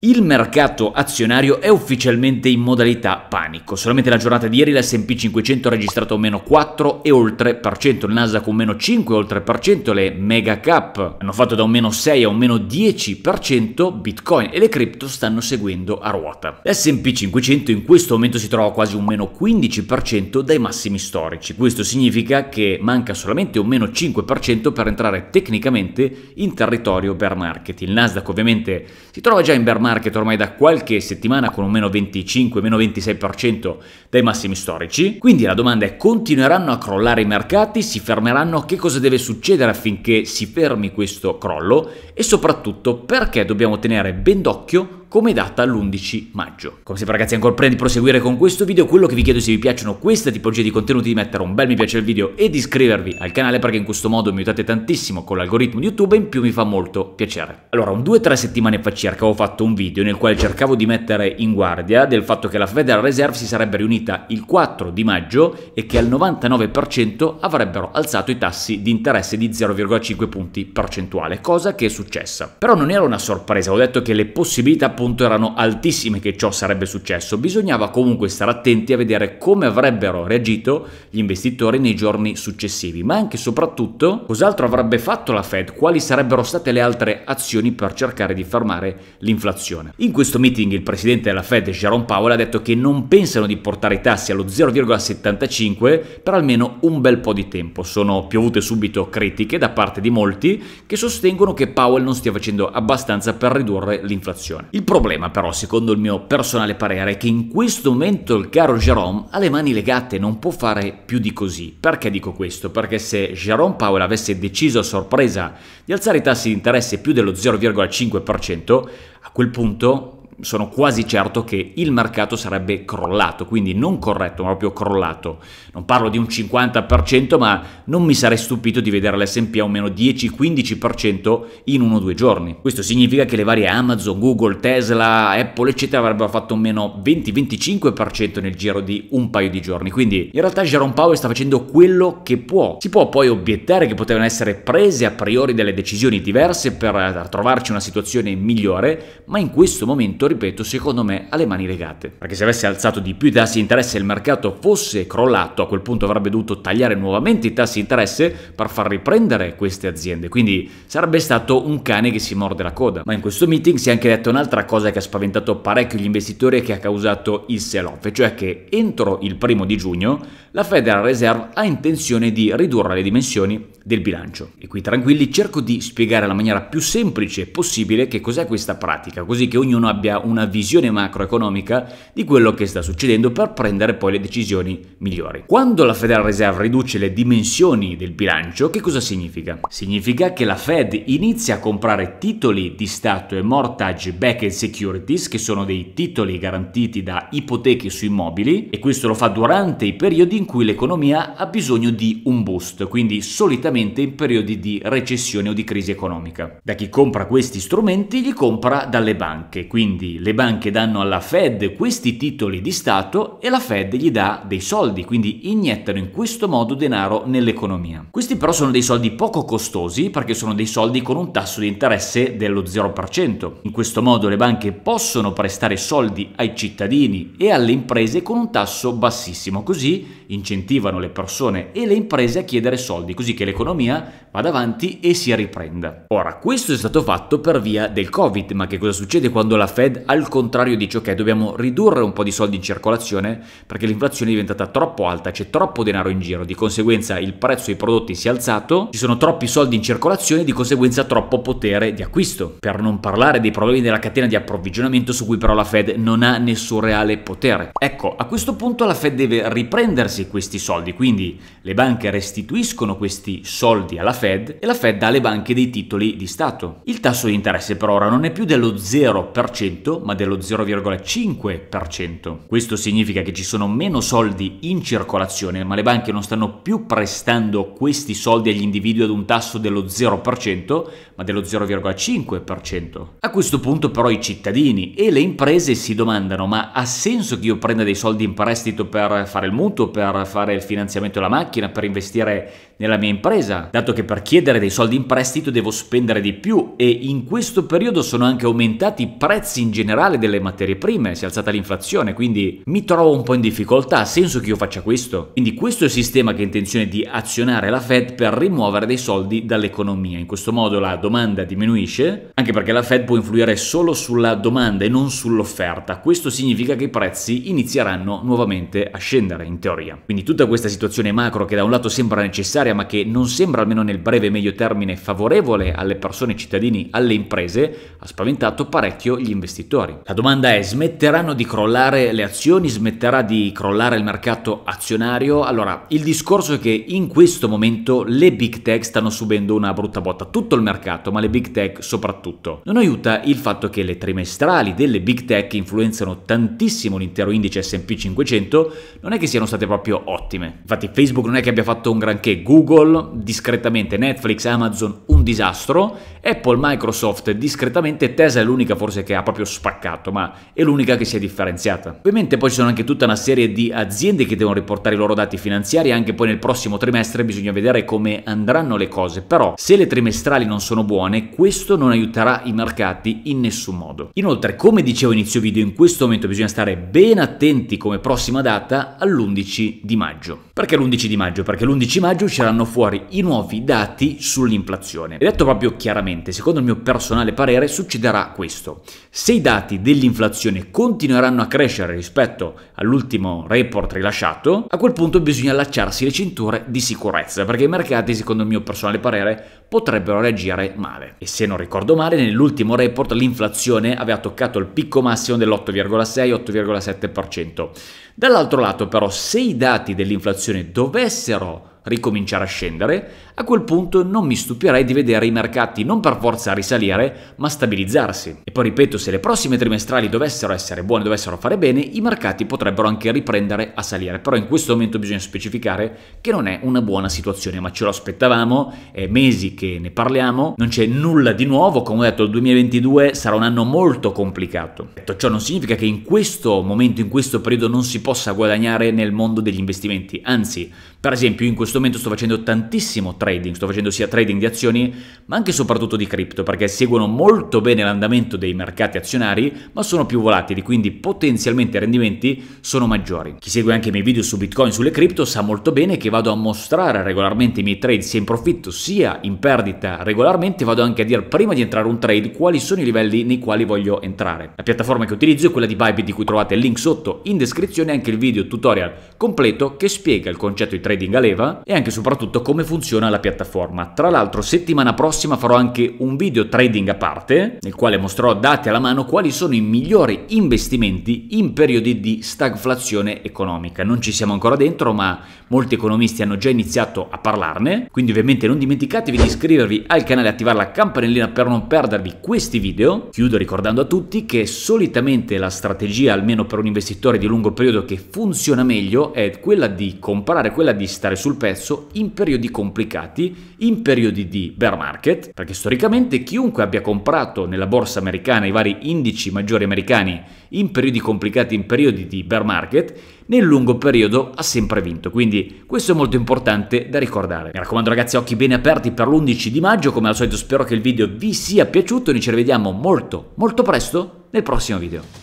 Il mercato azionario è ufficialmente in modalità panico. Solamente la giornata di ieri l'S&P 500 ha registrato meno 4 e oltre per cento, il Nasdaq un meno 5 e oltre per cento, le mega cap hanno fatto da un meno 6 a un meno 10 per cento, Bitcoin e le cripto stanno seguendo a ruota. L'S&P 500 in questo momento si trova quasi un meno 15 per cento dai massimi storici. Questo significa che manca solamente un meno 5 per cento per entrare tecnicamente in territorio bear market. Il Nasdaq ovviamente si trova già in bear market market ormai da qualche settimana con un meno 25, meno 26% dai massimi storici. Quindi la domanda è continueranno a crollare i mercati, si fermeranno, che cosa deve succedere affinché si fermi questo crollo e soprattutto perché dobbiamo tenere ben d'occhio come data l'11 maggio. Come sempre ragazzi ancora prima di proseguire con questo video quello che vi chiedo se vi piacciono queste tipologie di contenuti di mettere un bel mi piace al video e di iscrivervi al canale perché in questo modo mi aiutate tantissimo con l'algoritmo di YouTube e in più mi fa molto piacere. Allora un 2-3 settimane fa circa ho fatto un video nel quale cercavo di mettere in guardia del fatto che la Federal Reserve si sarebbe riunita il 4 di maggio e che al 99% avrebbero alzato i tassi di interesse di 0,5 punti percentuale, cosa che è successa. Però non era una sorpresa, ho detto che le possibilità appunto erano altissime che ciò sarebbe successo, bisognava comunque stare attenti a vedere come avrebbero reagito gli investitori nei giorni successivi, ma anche e soprattutto cos'altro avrebbe fatto la Fed, quali sarebbero state le altre azioni per cercare di fermare l'inflazione. In questo meeting il presidente della Fed, Jerome Powell, ha detto che non pensano di portare i tassi allo 0,75 per almeno un bel po' di tempo. Sono piovute subito critiche da parte di molti che sostengono che Powell non stia facendo abbastanza per ridurre l'inflazione. Il problema però, secondo il mio personale parere, è che in questo momento il caro Jerome ha le mani legate, non può fare più di così. Perché dico questo? Perché se Jerome Powell avesse deciso a sorpresa di alzare i tassi di interesse più dello 0,5%, a quel punto sono quasi certo che il mercato sarebbe crollato, quindi non corretto, ma proprio crollato. Non parlo di un 50%, ma non mi sarei stupito di vedere l'SP a un meno 10-15% in uno o due giorni. Questo significa che le varie Amazon, Google, Tesla, Apple, eccetera, avrebbero fatto un meno 20-25% nel giro di un paio di giorni. Quindi in realtà Jerome Powell sta facendo quello che può. Si può poi obiettare che potevano essere prese a priori delle decisioni diverse per eh, trovarci una situazione migliore, ma in questo momento ripeto, secondo me ha le mani legate. Perché se avesse alzato di più i tassi di interesse e il mercato fosse crollato, a quel punto avrebbe dovuto tagliare nuovamente i tassi di interesse per far riprendere queste aziende. Quindi sarebbe stato un cane che si morde la coda. Ma in questo meeting si è anche detto un'altra cosa che ha spaventato parecchio gli investitori e che ha causato il sell-off, cioè che entro il primo di giugno la Federal Reserve ha intenzione di ridurre le dimensioni del bilancio. E qui tranquilli cerco di spiegare alla maniera più semplice possibile che cos'è questa pratica, così che ognuno abbia una visione macroeconomica di quello che sta succedendo per prendere poi le decisioni migliori. Quando la Federal Reserve riduce le dimensioni del bilancio, che cosa significa? Significa che la Fed inizia a comprare titoli di Stato e mortgage backed securities, che sono dei titoli garantiti da ipoteche su immobili, e questo lo fa durante i periodi in cui l'economia ha bisogno di un boost, quindi solitamente in periodi di recessione o di crisi economica. Da chi compra questi strumenti li compra dalle banche, quindi quindi le banche danno alla Fed questi titoli di Stato e la Fed gli dà dei soldi, quindi iniettano in questo modo denaro nell'economia. Questi però sono dei soldi poco costosi perché sono dei soldi con un tasso di interesse dello 0%. In questo modo le banche possono prestare soldi ai cittadini e alle imprese con un tasso bassissimo, così incentivano le persone e le imprese a chiedere soldi, così che l'economia vada avanti e si riprenda. Ora, questo è stato fatto per via del Covid, ma che cosa succede quando la Fed al contrario, dice ok, dobbiamo ridurre un po' di soldi in circolazione perché l'inflazione è diventata troppo alta, c'è troppo denaro in giro, di conseguenza il prezzo dei prodotti si è alzato, ci sono troppi soldi in circolazione, di conseguenza troppo potere di acquisto. Per non parlare dei problemi della catena di approvvigionamento su cui però la Fed non ha nessun reale potere. Ecco, a questo punto la Fed deve riprendersi questi soldi, quindi le banche restituiscono questi soldi alla Fed e la Fed dà alle banche dei titoli di Stato. Il tasso di interesse per ora non è più dello 0% 100 ma dello 0,5%. Questo significa che ci sono meno soldi in circolazione ma le banche non stanno più prestando questi soldi agli individui ad un tasso dello 0% ma dello 0,5%. A questo punto però i cittadini e le imprese si domandano ma ha senso che io prenda dei soldi in prestito per fare il mutuo, per fare il finanziamento della macchina, per investire nella mia impresa, dato che per chiedere dei soldi in prestito devo spendere di più e in questo periodo sono anche aumentati i prezzi in generale delle materie prime, si è alzata l'inflazione, quindi mi trovo un po' in difficoltà, ha senso che io faccia questo? Quindi questo è il sistema che ha intenzione di azionare la Fed per rimuovere dei soldi dall'economia. In questo modo la domanda diminuisce, anche perché la Fed può influire solo sulla domanda e non sull'offerta. Questo significa che i prezzi inizieranno nuovamente a scendere, in teoria. Quindi tutta questa situazione macro che da un lato sembra necessaria necessaria ma che non sembra almeno nel breve e medio termine favorevole alle persone, ai cittadini, alle imprese, ha spaventato parecchio gli investitori. La domanda è smetteranno di crollare le azioni, smetterà di crollare il mercato azionario? Allora, il discorso è che in questo momento le big tech stanno subendo una brutta botta, tutto il mercato, ma le big tech soprattutto. Non aiuta il fatto che le trimestrali delle big tech influenzano tantissimo l'intero indice SP 500, non è che siano state proprio ottime. Infatti Facebook non è che abbia fatto un granché, Google Google discretamente, Netflix, Amazon un disastro, Apple, Microsoft discretamente, Tesla è l'unica forse che ha proprio spaccato, ma è l'unica che si è differenziata. Ovviamente poi ci sono anche tutta una serie di aziende che devono riportare i loro dati finanziari, anche poi nel prossimo trimestre bisogna vedere come andranno le cose, però se le trimestrali non sono buone, questo non aiuterà i mercati in nessun modo. Inoltre, come dicevo inizio video, in questo momento bisogna stare ben attenti come prossima data all'11 di maggio. Perché l'11 di maggio? Perché l'11 maggio uscirà saranno fuori i nuovi dati sull'inflazione. E detto proprio chiaramente, secondo il mio personale parere succederà questo. Se i dati dell'inflazione continueranno a crescere rispetto all'ultimo report rilasciato, a quel punto bisogna allacciarsi le cinture di sicurezza, perché i mercati, secondo il mio personale parere, potrebbero reagire male. E se non ricordo male, nell'ultimo report l'inflazione aveva toccato il picco massimo dell'8,6-8,7%. Dall'altro lato però, se i dati dell'inflazione dovessero ricominciare a scendere, a quel punto non mi stupirei di vedere i mercati non per forza risalire, ma stabilizzarsi. E poi ripeto, se le prossime trimestrali dovessero essere buone, dovessero fare bene, i mercati potrebbero anche riprendere a salire. Però in questo momento bisogna specificare che non è una buona situazione, ma ce lo aspettavamo, è mesi che ne parliamo, non c'è nulla di nuovo, come ho detto il 2022 sarà un anno molto complicato. Detto ciò non significa che in questo momento, in questo periodo non si possa guadagnare nel mondo degli investimenti, anzi, per esempio in questo momento sto facendo tantissimo trading, sto facendo sia trading di azioni, ma anche e soprattutto di cripto, perché seguono molto bene l'andamento dei mercati azionari, ma sono più volatili, quindi potenzialmente i rendimenti sono maggiori. Chi segue anche i miei video su Bitcoin, sulle cripto, sa molto bene che vado a mostrare regolarmente i miei trade sia in profitto sia in perdita regolarmente, vado anche a dire prima di entrare un trade quali sono i livelli nei quali voglio entrare. La piattaforma che utilizzo è quella di Bybit di cui trovate il link sotto in descrizione anche il video tutorial completo che spiega il concetto di trading a leva e anche e soprattutto come funziona la la piattaforma. Tra l'altro settimana prossima farò anche un video trading a parte, nel quale mostrerò dati alla mano quali sono i migliori investimenti in periodi di stagflazione economica. Non ci siamo ancora dentro, ma molti economisti hanno già iniziato a parlarne, quindi ovviamente non dimenticatevi di iscrivervi al canale e attivare la campanellina per non perdervi questi video. Chiudo ricordando a tutti che solitamente la strategia, almeno per un investitore di lungo periodo, che funziona meglio è quella di comprare, quella di stare sul pezzo in periodi complicati mercati in periodi di bear market, perché storicamente chiunque abbia comprato nella borsa americana i vari indici maggiori americani in periodi complicati, in periodi di bear market, nel lungo periodo ha sempre vinto, quindi questo è molto importante da ricordare. Mi raccomando ragazzi, occhi bene aperti per l'11 di maggio, come al solito spero che il video vi sia piaciuto, noi ci rivediamo molto molto presto nel prossimo video.